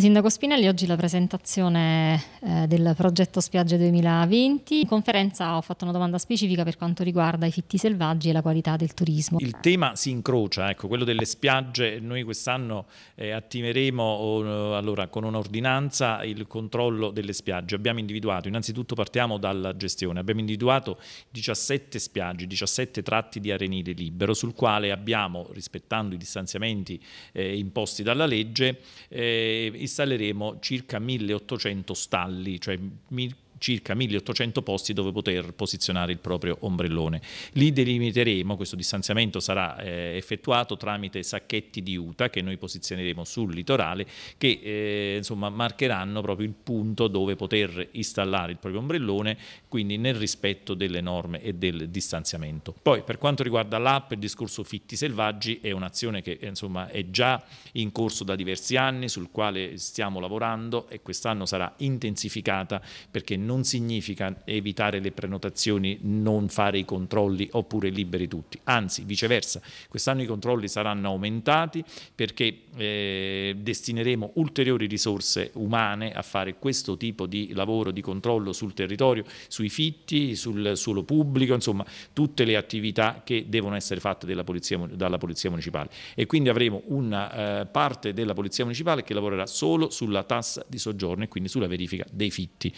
Sindaco Spinelli, oggi la presentazione eh, del progetto Spiagge 2020. In conferenza ho fatto una domanda specifica per quanto riguarda i fitti selvaggi e la qualità del turismo. Il tema si incrocia, ecco, quello delle spiagge. Noi quest'anno eh, attiveremo oh, allora, con un'ordinanza il controllo delle spiagge. Abbiamo individuato, innanzitutto partiamo dalla gestione, abbiamo individuato 17 spiagge, 17 tratti di arenile libero sul quale abbiamo, rispettando i distanziamenti eh, imposti dalla legge, eh, installeremo circa 1800 stalli, cioè circa 1800 posti dove poter posizionare il proprio ombrellone. Lì delimiteremo, questo distanziamento sarà eh, effettuato tramite sacchetti di UTA che noi posizioneremo sul litorale che eh, insomma, marcheranno proprio il punto dove poter installare il proprio ombrellone, quindi nel rispetto delle norme e del distanziamento. Poi per quanto riguarda l'app, il discorso fitti selvaggi è un'azione che eh, insomma, è già in corso da diversi anni, sul quale stiamo lavorando e quest'anno sarà intensificata perché non significa evitare le prenotazioni, non fare i controlli oppure liberi tutti, anzi viceversa, quest'anno i controlli saranno aumentati perché eh, destineremo ulteriori risorse umane a fare questo tipo di lavoro di controllo sul territorio, sui fitti, sul suolo pubblico, insomma tutte le attività che devono essere fatte polizia, dalla Polizia Municipale e quindi avremo una eh, parte della Polizia Municipale che lavorerà solo sulla tassa di soggiorno e quindi sulla verifica dei fitti